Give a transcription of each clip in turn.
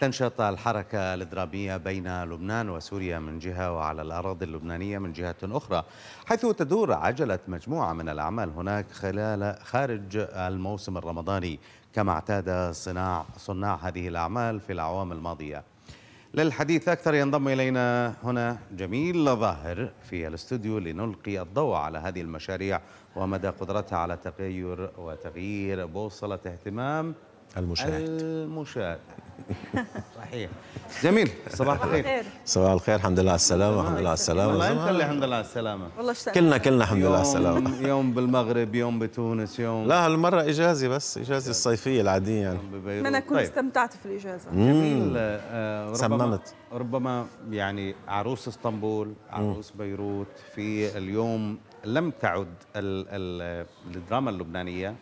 تنشط الحركة الإضرابية بين لبنان وسوريا من جهة وعلى الأراضي اللبنانية من جهة أخرى حيث تدور عجلة مجموعة من الأعمال هناك خلال خارج الموسم الرمضاني كما اعتاد صناع صناع هذه الأعمال في الأعوام الماضية للحديث أكثر ينضم إلينا هنا جميل ظاهر في الاستوديو لنلقي الضوء على هذه المشاريع ومدى قدرتها على تغير وتغيير بوصلة اهتمام المشاهد المشاهد صحيح جميل صباح الخير صباح الخير الحمد لله على السلامه الحمد لله على السلامه والله انت اللي الحمد لله على السلامه والله اشتقنا كلنا كلنا الحمد لله على السلامه يوم بالمغرب يوم بتونس يوم لا هالمره اجازه بس اجازه الصيفيه العاديه يعني من اكون طيب. استمتعت في الاجازه جميل آه، ربما سممت ربما يعني عروس اسطنبول عروس مم. بيروت في اليوم لم تعد الدراما اللبنانيه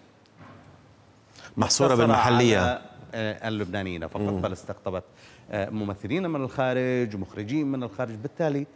محصوره بالمحليه آه، اللبنانيين فقط بل استقطبت آه، ممثلين من الخارج ومخرجين من الخارج بالتالي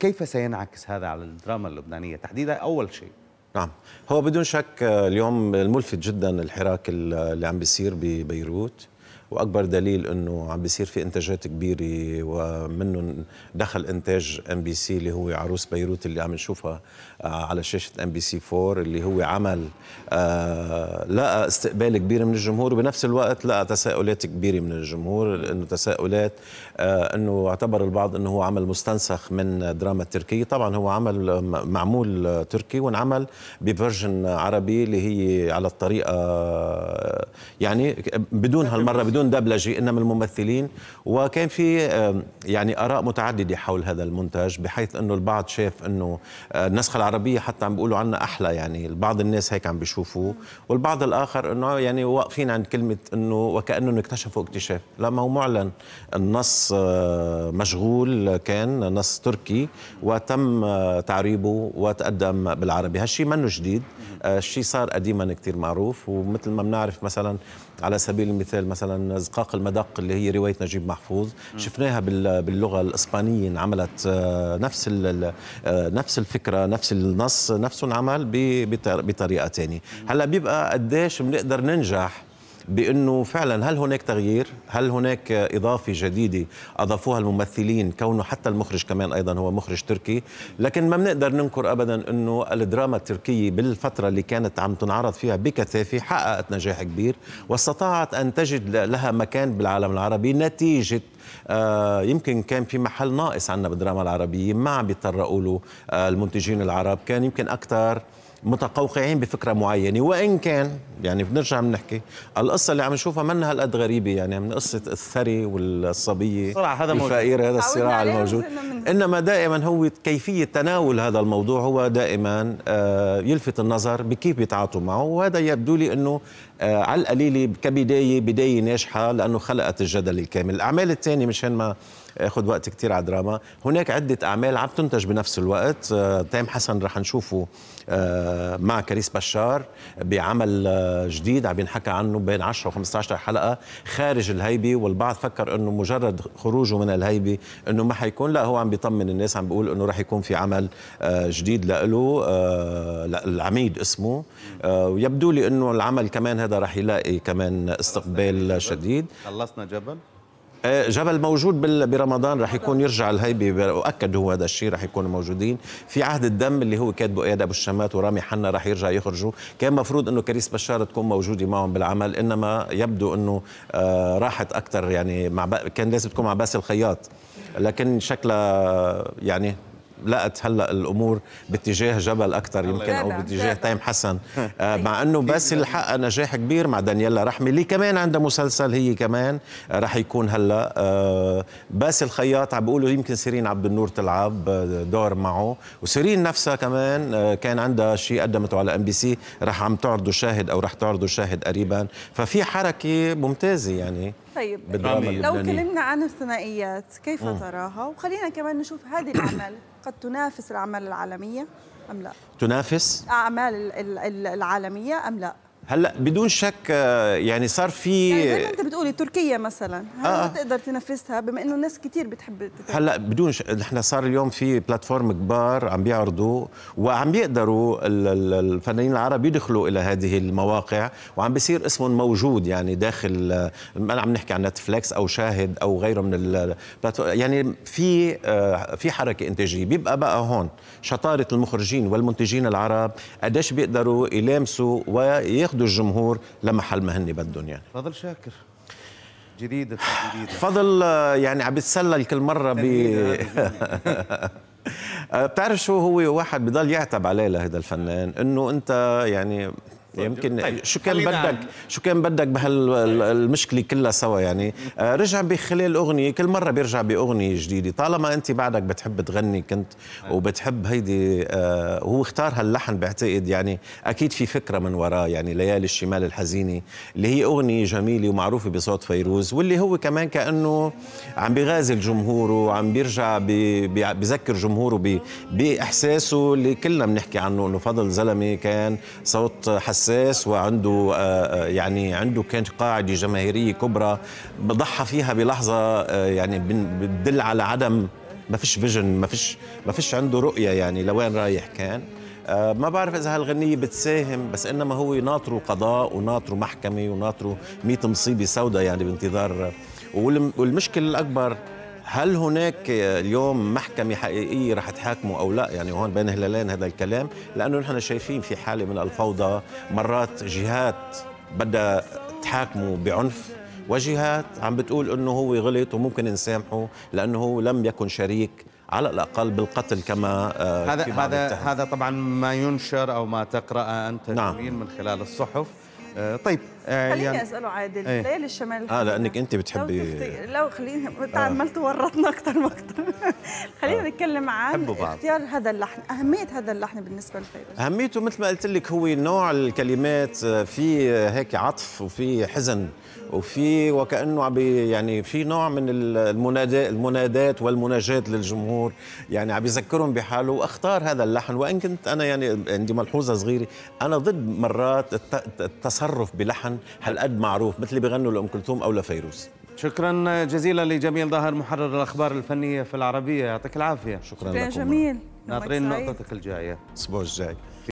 كيف سينعكس هذا على الدراما اللبنانية تحديدا أول شيء نعم هو بدون شك آه، اليوم الملفت جدا الحراك اللي عم بيصير ببيروت واكبر دليل انه عم بيصير في انتاجات كبيره ومنهم دخل انتاج ام بي سي اللي هو عروس بيروت اللي عم نشوفها آه، على شاشه ام بي سي 4 اللي هو عمل آه، لقى استقبال كبير من الجمهور وبنفس الوقت لقى تساؤلات كبيره من الجمهور انه تساؤلات آه، انه اعتبر البعض انه هو عمل مستنسخ من دراما تركيه طبعا هو عمل معمول تركي وانعمل بفيرجن عربي اللي هي على الطريقه يعني بدون هالمره بدون بدون دبلجه انما الممثلين وكان في يعني اراء متعدده حول هذا المنتج بحيث انه البعض شاف انه آه، النسخه العربيه حتى عم بيقولوا عنها احلى يعني البعض الناس هيك عم بيشوفوه والبعض الاخر انه يعني واقفين عند كلمه انه وكانهم اكتشفوا اكتشاف لا ما هو معلن النص آه، مشغول كان نص تركي وتم آه، تعريبه وتقدم بالعربي هالشيء منه جديد الشيء صار قديما كثير معروف ومثل ما بنعرف مثلا على سبيل المثال مثلا زقاق المدق اللي هي روايه نجيب محفوظ م. شفناها باللغه الاسبانيه انعملت آه، نفس آه، نفس الفكره نفس النص نفسه انعمل بطريقه ثانيه هلا بيبقى قديش بنقدر ننجح بانه فعلا هل هناك تغيير؟ هل هناك اضافه جديده اضافوها الممثلين كونه حتى المخرج كمان ايضا هو مخرج تركي، لكن ما بنقدر ننكر ابدا انه الدراما التركيه بالفتره اللي كانت عم تنعرض فيها بكثافه حققت نجاح كبير واستطاعت ان تجد لها مكان بالعالم العربي نتيجه آه، يمكن كان في محل ناقص عندنا بالدراما العربيه ما عم يتطرقوا له آه، المنتجين العرب كان يمكن اكثر متقوقعين بفكره معينه وان كان يعني بنرجع بنحكي القصه اللي عم نشوفها منها هالقد غريبه يعني من قصه الثري والصبيه صراع هذا الفقير هذا الصراع الموجود انما دائما هو كيفيه تناول هذا الموضوع هو دائما آه، يلفت النظر بكيف بيتعاطوا معه وهذا يبدو لي انه آه، على القليله كبدايه بدايه ناجحه لانه خلقت الجدل الكامل الاعمال الثانيه مشان ما ياخذ وقت كثير على دراما هناك عده اعمال عم تنتج بنفس الوقت آه، تيم حسن رح نشوفه آه، مع كريس بشار بعمل آه، جديد عم ينحكى عنه بين 10 و15 حلقه خارج الهيبه والبعض فكر انه مجرد خروجه من الهيبه انه ما حيكون لا هو عم بيطمن الناس عم بيقول انه رح يكون في عمل جديد لإله العميد اسمه ويبدو لي انه العمل كمان هذا رح يلاقي كمان استقبال شديد خلصنا جبل آه، جبل موجود برمضان رح يكون يرجع الهيبه واكد هو هذا الشيء رح يكونوا موجودين في عهد الدم اللي هو كاتبه اياد ابو الشمات ورامي حنا رح يرجع يخرجوا كان مفروض انه كريس بشار تكون موجوده معهم بالعمل انما يبدو انه آه، راحت اكثر يعني مع كان لازم تكون مع باسل الخياط لكن شكلها يعني لقت هلا الامور باتجاه جبل اكثر يمكن او باتجاه تيم حسن آه، مع انه بس الحق نجاح كبير مع دانيلا رحمي اللي كمان عندها مسلسل هي كمان رح يكون هلا آه، بس الخياط عم بيقولوا يمكن سيرين عبد النور تلعب آه، دور معه وسيرين نفسها كمان كان عندها شيء قدمته على ام بي سي رح عم تعرضوا شاهد او رح تعرضوا شاهد قريبا ففي حركه ممتازه يعني طيب لو كلمنا عن الثنائيات كيف تراها وخلينا كمان نشوف هذه العمل قد تنافس الأعمال العالمية أم لا؟ تنافس؟ الأعمال العالمية أم لا؟ هلا بدون شك آه، يعني صار في يعني زي ما انت بتقولي تركيا مثلا هل آه. بتقدر آه. تنفذها بما انه الناس كثير بتحب تتكلم. هلا بدون شك نحن صار اليوم في بلاتفورم كبار عم بيعرضوا وعم بيقدروا الفنانين العرب يدخلوا الى هذه المواقع وعم بيصير اسمهم موجود يعني داخل آه، ما عم نحكي عن نتفليكس او شاهد او غيره من يعني في في حركه انتاجيه بيبقى بقى هون شطاره المخرجين والمنتجين العرب قديش بيقدروا يلامسوا وياخذوا ياخذوا الجمهور لمحل ما هن بدهم يعني فضل شاكر جديدة جديدة فضل يعني عم بيتسلل كل مرة ب أه، بتعرف شو هو واحد بضل يعتب عليه لهذا الفنان انه انت يعني يمكن طيب. شو كان بدك شو كان بدك بهالمشكله كلها سوا يعني آه، رجع بخلال اغنيه كل مره بيرجع باغنيه جديده طالما انت بعدك بتحب تغني كنت نعم. وبتحب هيدي آه، هو اختار هاللحن بعتقد يعني اكيد في فكره من وراه يعني ليالي الشمال الحزينه اللي هي اغنيه جميله ومعروفه بصوت فيروز واللي هو كمان كانه عم بيغازل جمهوره وعم بيرجع بي جمهوره باحساسه اللي كلنا بنحكي عنه انه فضل زلمه كان صوت حسن حساس وعنده آه، آه، يعني عنده كانت قاعده جماهيريه كبرى ضحى فيها بلحظه آه، يعني بتدل على عدم ما فيش فيجن ما فيش ما فيش عنده رؤيه يعني لوين رايح كان ما بعرف اذا هالغنيه بتساهم بس انما هو ناطره قضاء وناطره محكمه وناطره 100 مصيبه سوداء يعني بانتظار والمشكله الاكبر هل هناك اليوم محكمة حقيقية رح تحاكمه أو لا يعني هون بين هلالين هذا الكلام لأنه نحن شايفين في حالة من الفوضى مرات جهات بدها تحاكمه بعنف وجهات عم بتقول انه هو غلط وممكن نسامحه لانه لم يكن شريك على الاقل بالقتل كما آه، هذا هذا هذا طبعا ما ينشر او ما تقراه انت نعم. من خلال الصحف آه، طيب آه، خليني يعني اساله عادل ايه؟ ليه للشمال الحسنة. اه لانك انت بتحبي لو, تفتي... لو خليني تعملت آه. تورطنا اكثر واكثر خلينا آه. نتكلم عن اختيار هذا اللحن اهميه هذا اللحن بالنسبه لفيروز اهميته مثل ما قلت لك هو نوع الكلمات آه، في هيك عطف وفي حزن وفي وكانه عم يعني في نوع من المناداة المنادات والمناجات للجمهور يعني عم يذكرهم بحاله واختار هذا اللحن وان كنت انا يعني عندي ملحوظه صغيره انا ضد مرات التصرف بلحن لحن هالقد معروف مثل اللي بيغنوا لأم كلثوم أو لفيروز شكرا جزيلا لجميل ظاهر محرر الأخبار الفنية في العربية يعطيك العافية شكرا, شكرا لكم جميل ناطرين نعم، نقطتك الجاية الأسبوع الجاي